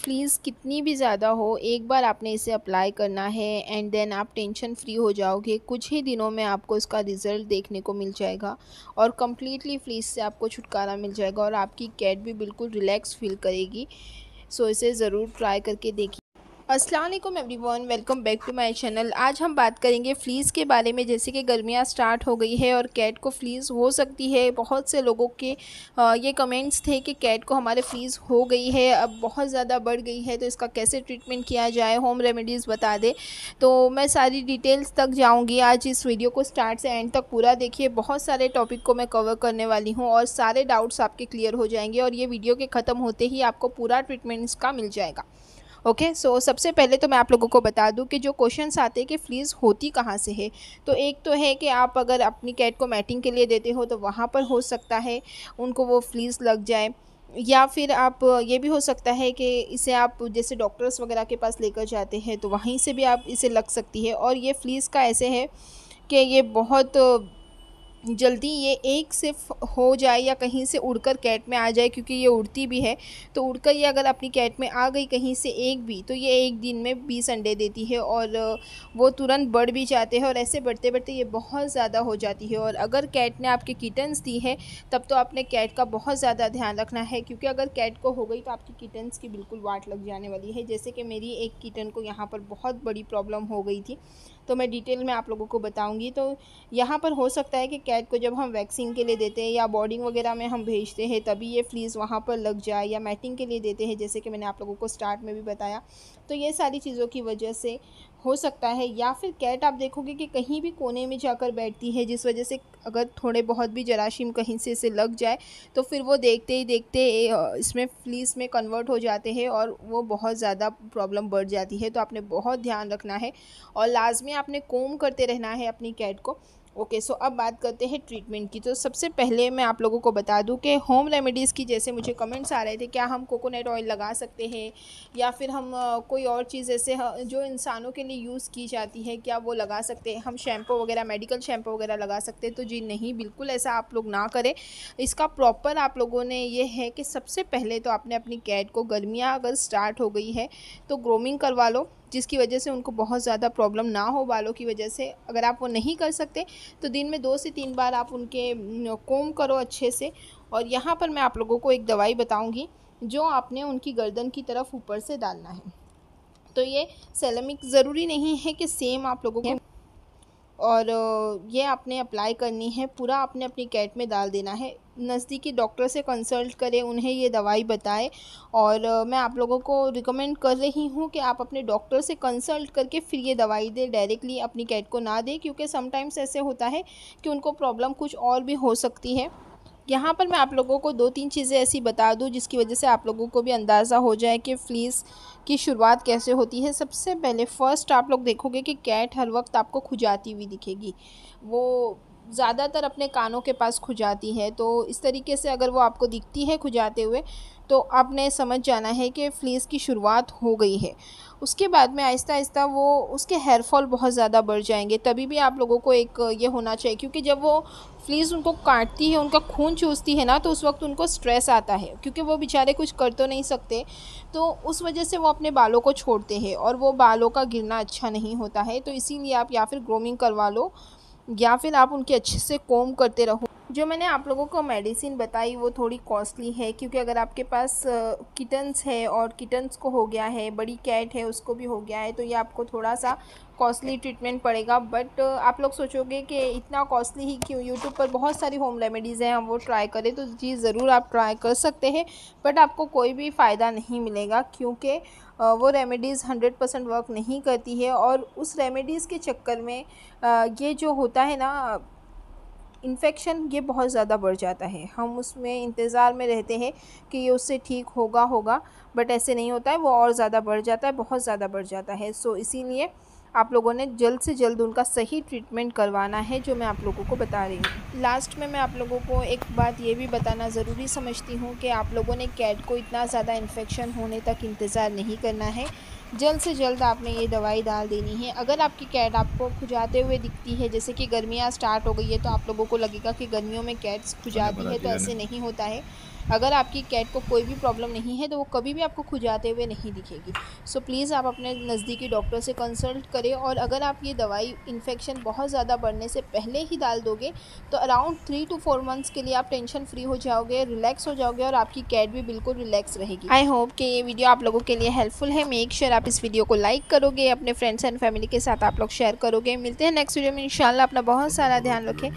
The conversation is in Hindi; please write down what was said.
फ्लीज़ कितनी भी ज़्यादा हो एक बार आपने इसे अप्लाई करना है एंड देन आप टेंशन फ्री हो जाओगे कुछ ही दिनों में आपको इसका रिज़ल्ट देखने को मिल जाएगा और कम्प्लीटली फ्लीज़ से आपको छुटकारा मिल जाएगा और आपकी कैट भी बिल्कुल रिलैक्स फील करेगी सो इसे ज़रूर ट्राई करके देखिए असलम everyone welcome back to my channel आज हम बात करेंगे फ्लीज़ के बारे में जैसे कि गर्मियाँ स्टार्ट हो गई है और कैट को फ्लीज़ हो सकती है बहुत से लोगों के ये कमेंट्स थे कि कैट को हमारे फ्लीज़ हो गई है अब बहुत ज़्यादा बढ़ गई है तो इसका कैसे ट्रीटमेंट किया जाए होम रेमेडीज़ बता दे तो मैं सारी डिटेल्स तक जाऊँगी आज इस वीडियो को स्टार्ट से एंड तक पूरा देखिए बहुत सारे टॉपिक को मैं कवर करने वाली हूँ और सारे डाउट्स आपके क्लियर हो जाएंगे और ये वीडियो के ख़त्म होते ही आपको पूरा ट्रीटमेंट इसका मिल जाएगा ओके सो सबसे पहले तो मैं आप लोगों को बता दूँ कि जो क्वेश्चन आते हैं कि फ्लीज़ होती कहाँ से है तो एक तो है कि आप अगर अपनी कैट को मैटिंग के लिए देते हो तो वहाँ पर हो सकता है उनको वो फ्लीज़ लग जाए या फिर आप ये भी हो सकता है कि इसे आप जैसे डॉक्टर्स वगैरह के पास लेकर जाते हैं तो वहीं से भी आप इसे लग सकती है और ये फ्लीज़ का ऐसे है कि ये बहुत जल्दी ये एक से हो जाए या कहीं से उड़कर कैट में आ जाए क्योंकि ये उड़ती भी है तो उड़कर ये अगर अपनी कैट में आ गई कहीं से एक भी तो ये एक दिन में बीस अंडे देती है और वो तुरंत बढ़ भी जाते हैं और ऐसे बढ़ते बढ़ते ये बहुत ज़्यादा हो जाती है और अगर कैट ने आपके किटन्स दी है तब तो आपने कैट का बहुत ज़्यादा ध्यान रखना है क्योंकि अगर कैट को हो गई तो आपकी किटन्स की बिल्कुल वाट लग जाने वाली है जैसे कि मेरी एक किटन को यहाँ पर बहुत बड़ी प्रॉब्लम हो गई थी तो मैं डिटेल में आप लोगों को बताऊँगी तो यहाँ पर हो सकता है कि कैट को जब हम वैक्सीन के लिए देते हैं या बोर्डिंग वगैरह में हम भेजते हैं तभी ये फ्लीज़ वहाँ पर लग जाए या मैटिंग के लिए देते हैं जैसे कि मैंने आप लोगों को स्टार्ट में भी बताया तो ये सारी चीज़ों की वजह से हो सकता है या फिर कैट आप देखोगे कि कहीं भी कोने में जाकर बैठती है जिस वजह से अगर थोड़े बहुत भी जराशीम कहीं से इसे लग जाए तो फिर वो देखते ही देखते इसमें फ्लीस में कन्वर्ट हो जाते हैं और वो बहुत ज़्यादा प्रॉब्लम बढ़ जाती है तो आपने बहुत ध्यान रखना है और लाजमी आपने कोम करते रहना है अपनी कैट को ओके सो अब बात करते हैं ट्रीटमेंट की तो सबसे पहले मैं आप लोगों को बता दूं कि होम रेमेडीज़ की जैसे मुझे कमेंट्स आ रहे थे क्या हम कोकोनट ऑयल लगा सकते हैं या फिर हम कोई और चीज़ ऐसे जो इंसानों के लिए यूज़ की जाती है क्या वो लगा सकते हैं हम शैम्पू वगैरह मेडिकल शैम्पू वगैरह लगा सकते हैं तो जी नहीं बिल्कुल ऐसा आप लोग ना करें इसका प्रॉपर आप लोगों ने ये है कि सबसे पहले तो आपने अपनी कैट को गर्मियाँ अगर स्टार्ट हो गई है तो ग्रोमिंग करवा लो जिसकी वजह से उनको बहुत ज़्यादा प्रॉब्लम ना हो बालों की वजह से अगर आप वो नहीं कर सकते तो दिन में दो से तीन बार आप उनके कोम करो अच्छे से और यहाँ पर मैं आप लोगों को एक दवाई बताऊँगी जो आपने उनकी गर्दन की तरफ ऊपर से डालना है तो ये सेलमिक ज़रूरी नहीं है कि सेम आप लोगों को और ये आपने अप्लाई करनी है पूरा आपने अपनी कैट में डाल देना है नज़दीकी डॉक्टर से कंसल्ट करें उन्हें ये दवाई बताएं और मैं आप लोगों को रिकमेंड कर रही हूँ कि आप अपने डॉक्टर से कंसल्ट करके फिर ये दवाई दें डायरेक्टली अपनी कैट को ना दें क्योंकि समटाइम्स ऐसे होता है कि उनको प्रॉब्लम कुछ और भी हो सकती है यहाँ पर मैं आप लोगों को दो तीन चीज़ें ऐसी बता दूँ जिसकी वजह से आप लोगों को भी अंदाज़ा हो जाए कि फ्लीस की शुरुआत कैसे होती है सबसे पहले फ़र्स्ट आप लोग देखोगे कि कैट हर वक्त आपको खुजाती हुई दिखेगी वो ज़्यादातर अपने कानों के पास खुजाती है तो इस तरीके से अगर वो आपको दिखती है खुजाते हुए तो आपने समझ जाना है कि फ्लीस की शुरुआत हो गई है उसके बाद में आहिस्ता आहिस्ता वो उसके हेयर फॉल बहुत ज़्यादा बढ़ जाएंगे तभी भी आप लोगों को एक ये होना चाहिए क्योंकि जब वो फ्लीस उनको काटती है उनका खून चूसती है ना तो उस वक्त उनको स्ट्रेस आता है क्योंकि वो बेचारे कुछ कर तो नहीं सकते तो उस वजह से वो अपने बालों को छोड़ते हैं और वो बालों का गिरना अच्छा नहीं होता है तो इसीलिए आप या फिर ग्रोमिंग करवा लो या फिर आप उनके अच्छे से कोम करते रहो जो मैंने आप लोगों को मेडिसिन बताई वो थोड़ी कॉस्टली है क्योंकि अगर आपके पास किटन्स है और किटन्स को हो गया है बड़ी कैट है उसको भी हो गया है तो ये आपको थोड़ा सा कॉस्टली ट्रीटमेंट पड़ेगा बट आप लोग सोचोगे कि इतना कॉस्टली ही क्यों यूट्यूब पर बहुत सारी होम रेमेडीज़ हैं हम वो ट्राई करें तो जी ज़रूर आप ट्राई कर सकते हैं बट आपको कोई भी फ़ायदा नहीं मिलेगा क्योंकि वो रेमेडीज़ हंड्रेड परसेंट वर्क नहीं करती है और उस रेमेडीज़ के चक्कर में ये जो होता है ना इन्फेक्शन ये बहुत ज़्यादा बढ़ जाता है हम उसमें इंतज़ार में रहते हैं कि ये उससे ठीक होगा होगा बट ऐसे नहीं होता है वो और ज़्यादा बढ़ जाता है बहुत ज़्यादा बढ़ जाता है सो इसीलिए आप लोगों ने जल्द से जल्द उनका सही ट्रीटमेंट करवाना है जो मैं आप लोगों को बता रही हूँ लास्ट में मैं आप लोगों को एक बात ये भी बताना ज़रूरी समझती हूँ कि आप लोगों ने कैट को इतना ज़्यादा इन्फेक्शन होने तक इंतज़ार नहीं करना है जल्द से जल्द आपने ये दवाई डाल देनी है अगर आपकी कैट आपको खुजाते हुए दिखती है जैसे कि गर्मियाँ स्टार्ट हो गई है तो आप लोगों को लगेगा कि गर्मियों में कैट्स खुजाती है तो ऐसे नहीं होता है अगर आपकी कैट को कोई भी प्रॉब्लम नहीं है तो वो कभी भी आपको खुजाते हुए नहीं दिखेगी सो so, प्लीज़ आप अपने नज़दीकी डॉक्टर से कंसल्ट करें और अगर आप ये दवाई इन्फेक्शन बहुत ज़्यादा बढ़ने से पहले ही डाल दोगे तो around three to four months के लिए आप टेंशन फ्री हो जाओगे रिलैक्स हो जाओगे और आपकी कैट भी बिल्कुल रिलैक्स रहेगी आई होप कि ये वीडियो आप लोगों के लिए हेल्पफुल है मेक श्योर sure आप इस वीडियो को लाइक करोगे अपने फ्रेंड्स एंड फैमिली के साथ आप लोग शेयर करोगे मिलते हैं नेक्स्ट वीडियो में इंशाल्लाह अपना बहुत सारा ध्यान रखें